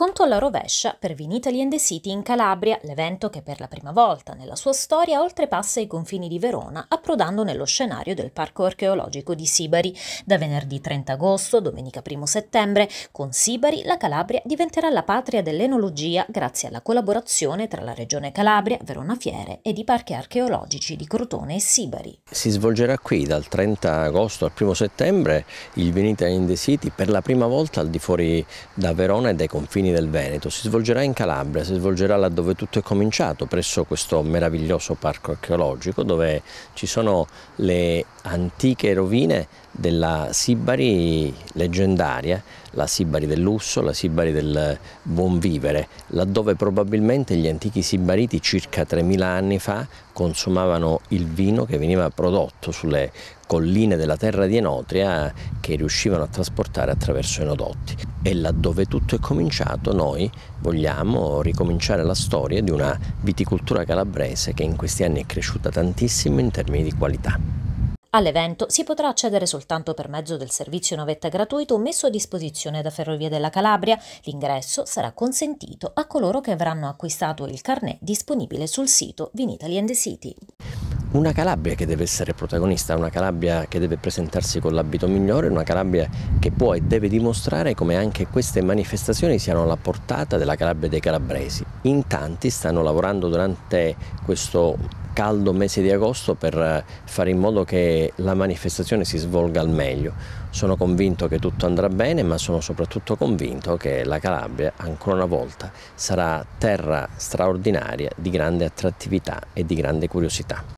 racconto alla rovescia per Vinitali and the City in Calabria, l'evento che per la prima volta nella sua storia oltrepassa i confini di Verona, approdando nello scenario del Parco archeologico di Sibari. Da venerdì 30 agosto, domenica 1 settembre, con Sibari la Calabria diventerà la patria dell'enologia grazie alla collaborazione tra la Regione Calabria, Verona Fiere ed i parchi archeologici di Crotone e Sibari. Si svolgerà qui dal 30 agosto al 1 settembre il Vinitali and the City per la prima volta al di fuori da Verona e dai confini confini del Veneto, si svolgerà in Calabria, si svolgerà laddove tutto è cominciato, presso questo meraviglioso parco archeologico dove ci sono le antiche rovine della Sibari leggendaria, la Sibari del lusso, la Sibari del buon vivere, laddove probabilmente gli antichi sibariti circa 3000 anni fa consumavano il vino che veniva prodotto sulle colline della terra di Enotria che riuscivano a trasportare attraverso i nodotti. E laddove tutto è cominciato noi vogliamo ricominciare la storia di una viticoltura calabrese che in questi anni è cresciuta tantissimo in termini di qualità. All'evento si potrà accedere soltanto per mezzo del servizio navetta gratuito messo a disposizione da Ferrovie della Calabria. L'ingresso sarà consentito a coloro che avranno acquistato il carnet disponibile sul sito Vinitaly and the City una Calabria che deve essere protagonista, una Calabria che deve presentarsi con l'abito migliore, una Calabria che può e deve dimostrare come anche queste manifestazioni siano alla portata della Calabria dei calabresi. In tanti stanno lavorando durante questo caldo mese di agosto per eh, fare in modo che la manifestazione si svolga al meglio. Sono convinto che tutto andrà bene, ma sono soprattutto convinto che la Calabria, ancora una volta, sarà terra straordinaria di grande attrattività e di grande curiosità.